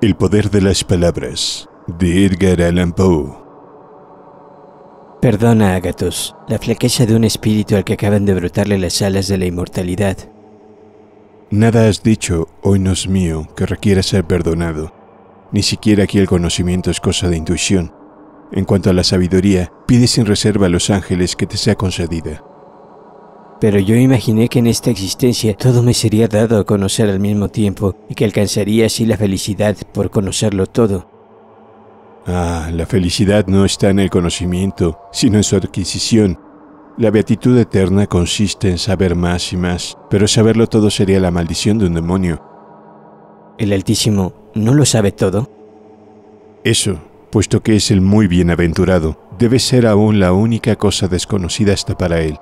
El poder de las palabras, de Edgar Allan Poe. Perdona, Agatos, la flaqueza de un espíritu al que acaban de brotarle las alas de la inmortalidad. Nada has dicho, hoy oh no mío, que requiera ser perdonado. Ni siquiera aquí el conocimiento es cosa de intuición. En cuanto a la sabiduría, pide sin reserva a los ángeles que te sea concedida pero yo imaginé que en esta existencia todo me sería dado a conocer al mismo tiempo y que alcanzaría así la felicidad por conocerlo todo. Ah, la felicidad no está en el conocimiento, sino en su adquisición. La beatitud eterna consiste en saber más y más, pero saberlo todo sería la maldición de un demonio. ¿El Altísimo no lo sabe todo? Eso, puesto que es el muy bienaventurado, debe ser aún la única cosa desconocida hasta para él.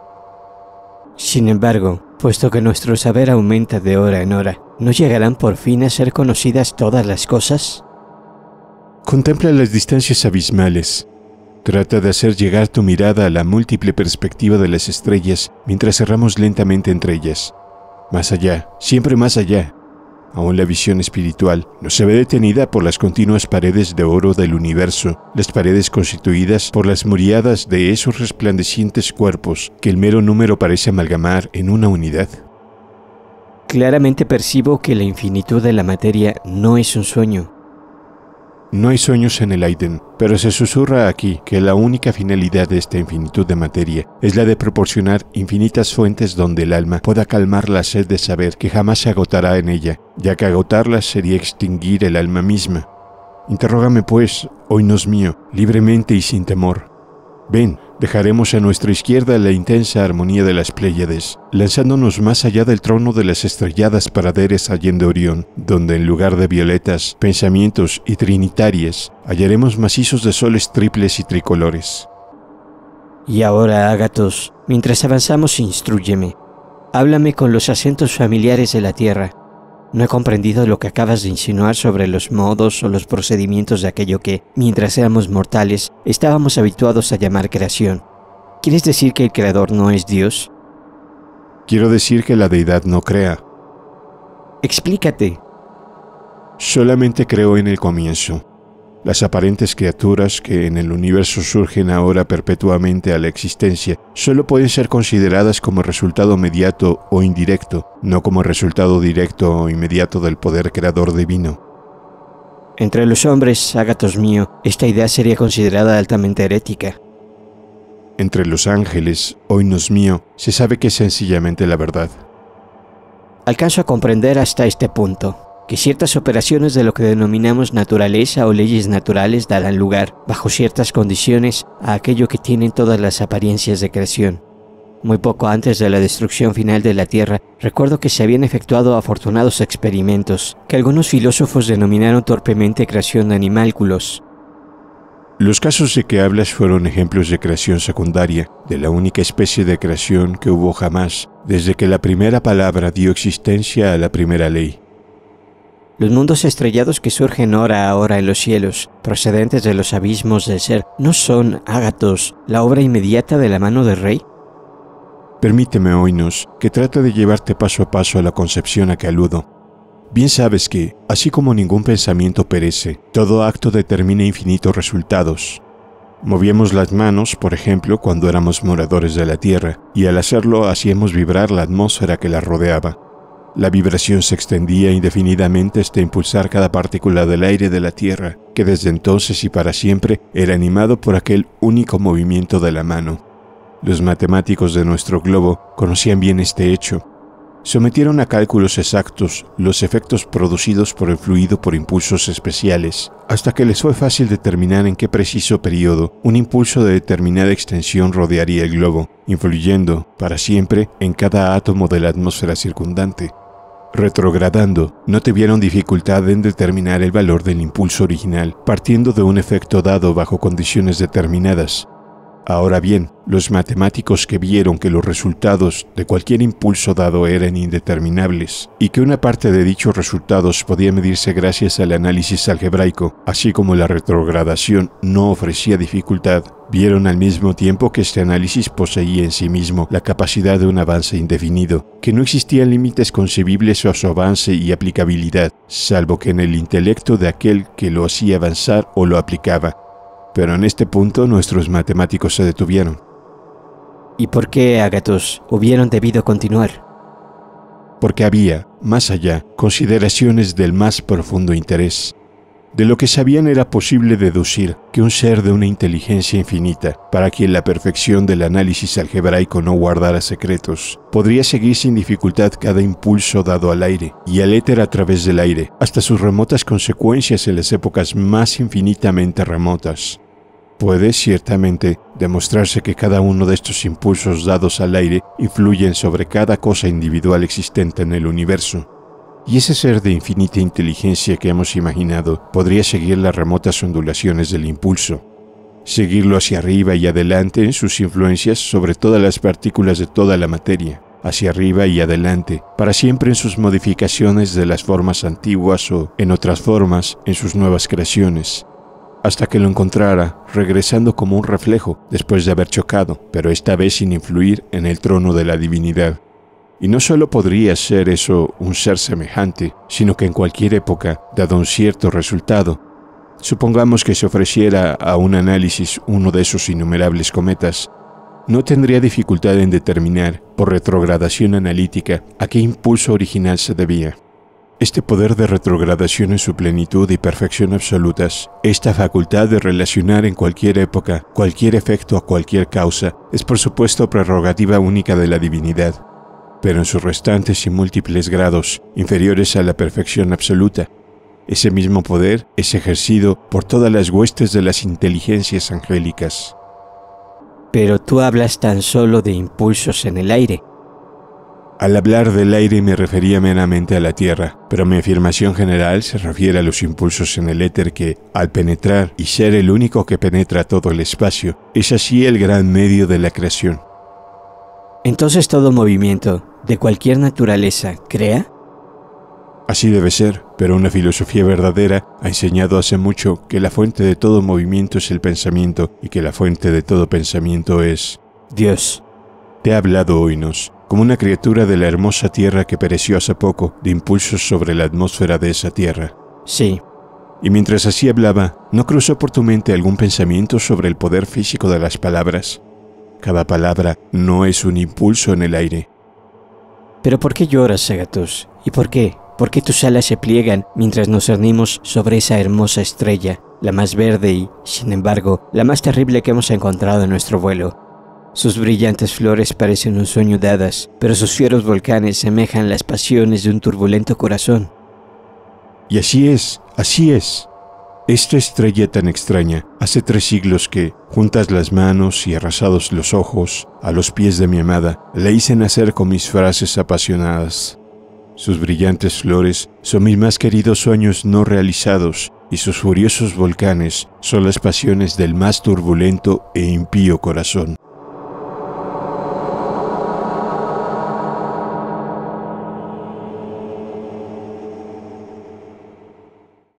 Sin embargo, puesto que nuestro saber aumenta de hora en hora, ¿no llegarán por fin a ser conocidas todas las cosas? Contempla las distancias abismales. Trata de hacer llegar tu mirada a la múltiple perspectiva de las estrellas mientras cerramos lentamente entre ellas. Más allá, siempre más allá, aún la visión espiritual no se ve detenida por las continuas paredes de oro del universo, las paredes constituidas por las muriadas de esos resplandecientes cuerpos que el mero número parece amalgamar en una unidad. Claramente percibo que la infinitud de la materia no es un sueño, no hay sueños en el Aiden, pero se susurra aquí que la única finalidad de esta infinitud de materia es la de proporcionar infinitas fuentes donde el alma pueda calmar la sed de saber que jamás se agotará en ella, ya que agotarla sería extinguir el alma misma. Interrógame pues, hoy oh nos mío, libremente y sin temor. Ven, Dejaremos a nuestra izquierda la intensa armonía de las Pléyades, lanzándonos más allá del trono de las estrelladas paraderes allende Orión, donde en lugar de violetas, pensamientos y trinitarias, hallaremos macizos de soles triples y tricolores. Y ahora, ágatos, mientras avanzamos, instruyeme. Háblame con los acentos familiares de la tierra. No he comprendido lo que acabas de insinuar sobre los modos o los procedimientos de aquello que, mientras éramos mortales, estábamos habituados a llamar creación. ¿Quieres decir que el creador no es Dios? Quiero decir que la deidad no crea. Explícate. Solamente creo en el comienzo. Las aparentes criaturas que en el universo surgen ahora perpetuamente a la existencia solo pueden ser consideradas como resultado mediato o indirecto, no como resultado directo o inmediato del poder creador divino. Entre los hombres, ágatos mío, esta idea sería considerada altamente herética. Entre los ángeles, oinos mío, se sabe que es sencillamente la verdad. Alcanzo a comprender hasta este punto que ciertas operaciones de lo que denominamos naturaleza o leyes naturales darán lugar, bajo ciertas condiciones, a aquello que tienen todas las apariencias de creación. Muy poco antes de la destrucción final de la Tierra, recuerdo que se habían efectuado afortunados experimentos, que algunos filósofos denominaron torpemente creación de animálculos. Los casos de que hablas fueron ejemplos de creación secundaria, de la única especie de creación que hubo jamás, desde que la primera palabra dio existencia a la primera ley. Los mundos estrellados que surgen hora a hora en los cielos, procedentes de los abismos del ser, ¿no son, Ágatos, la obra inmediata de la mano del rey? Permíteme, Oinos, que trate de llevarte paso a paso a la concepción a que aludo. Bien sabes que, así como ningún pensamiento perece, todo acto determina infinitos resultados. Movíamos las manos, por ejemplo, cuando éramos moradores de la Tierra, y al hacerlo hacíamos vibrar la atmósfera que la rodeaba. La vibración se extendía indefinidamente hasta impulsar cada partícula del aire de la Tierra, que desde entonces y para siempre era animado por aquel único movimiento de la mano. Los matemáticos de nuestro globo conocían bien este hecho. Sometieron a cálculos exactos los efectos producidos por el fluido por impulsos especiales, hasta que les fue fácil determinar en qué preciso periodo un impulso de determinada extensión rodearía el globo, influyendo, para siempre, en cada átomo de la atmósfera circundante retrogradando, no tuvieron dificultad en determinar el valor del impulso original, partiendo de un efecto dado bajo condiciones determinadas. Ahora bien, los matemáticos que vieron que los resultados de cualquier impulso dado eran indeterminables y que una parte de dichos resultados podía medirse gracias al análisis algebraico, así como la retrogradación no ofrecía dificultad, Vieron al mismo tiempo que este análisis poseía en sí mismo la capacidad de un avance indefinido, que no existían límites concebibles a su avance y aplicabilidad, salvo que en el intelecto de aquel que lo hacía avanzar o lo aplicaba. Pero en este punto nuestros matemáticos se detuvieron. ¿Y por qué, Agatos, hubieron debido continuar? Porque había, más allá, consideraciones del más profundo interés. De lo que sabían era posible deducir que un ser de una inteligencia infinita, para quien la perfección del análisis algebraico no guardara secretos, podría seguir sin dificultad cada impulso dado al aire y al éter a través del aire, hasta sus remotas consecuencias en las épocas más infinitamente remotas. Puede ciertamente demostrarse que cada uno de estos impulsos dados al aire influyen sobre cada cosa individual existente en el universo, ¿Y ese ser de infinita inteligencia que hemos imaginado podría seguir las remotas ondulaciones del impulso? Seguirlo hacia arriba y adelante en sus influencias sobre todas las partículas de toda la materia, hacia arriba y adelante, para siempre en sus modificaciones de las formas antiguas o, en otras formas, en sus nuevas creaciones, hasta que lo encontrara, regresando como un reflejo después de haber chocado, pero esta vez sin influir en el trono de la divinidad. Y no sólo podría ser eso un ser semejante, sino que en cualquier época, dado un cierto resultado, supongamos que se ofreciera a un análisis uno de esos innumerables cometas, no tendría dificultad en determinar, por retrogradación analítica, a qué impulso original se debía. Este poder de retrogradación en su plenitud y perfección absolutas, esta facultad de relacionar en cualquier época cualquier efecto a cualquier causa, es por supuesto prerrogativa única de la divinidad, pero en sus restantes y múltiples grados, inferiores a la perfección absoluta. Ese mismo poder es ejercido por todas las huestes de las inteligencias angélicas. Pero tú hablas tan solo de impulsos en el aire. Al hablar del aire me refería meramente a la Tierra, pero mi afirmación general se refiere a los impulsos en el éter que, al penetrar y ser el único que penetra todo el espacio, es así el gran medio de la creación. Entonces todo movimiento, de cualquier naturaleza, crea? Así debe ser, pero una filosofía verdadera ha enseñado hace mucho que la fuente de todo movimiento es el pensamiento y que la fuente de todo pensamiento es Dios. Te ha hablado hoy como una criatura de la hermosa tierra que pereció hace poco de impulsos sobre la atmósfera de esa tierra. Sí. Y mientras así hablaba, ¿no cruzó por tu mente algún pensamiento sobre el poder físico de las palabras? Cada palabra no es un impulso en el aire, pero ¿por qué lloras, Sagatos? ¿Y por qué? ¿Por qué tus alas se pliegan mientras nos cernimos sobre esa hermosa estrella, la más verde y, sin embargo, la más terrible que hemos encontrado en nuestro vuelo? Sus brillantes flores parecen un sueño dadas, pero sus fieros volcanes semejan las pasiones de un turbulento corazón. Y así es, así es, esta estrella tan extraña, hace tres siglos que, juntas las manos y arrasados los ojos, a los pies de mi amada, la hice nacer con mis frases apasionadas. Sus brillantes flores son mis más queridos sueños no realizados y sus furiosos volcanes son las pasiones del más turbulento e impío corazón.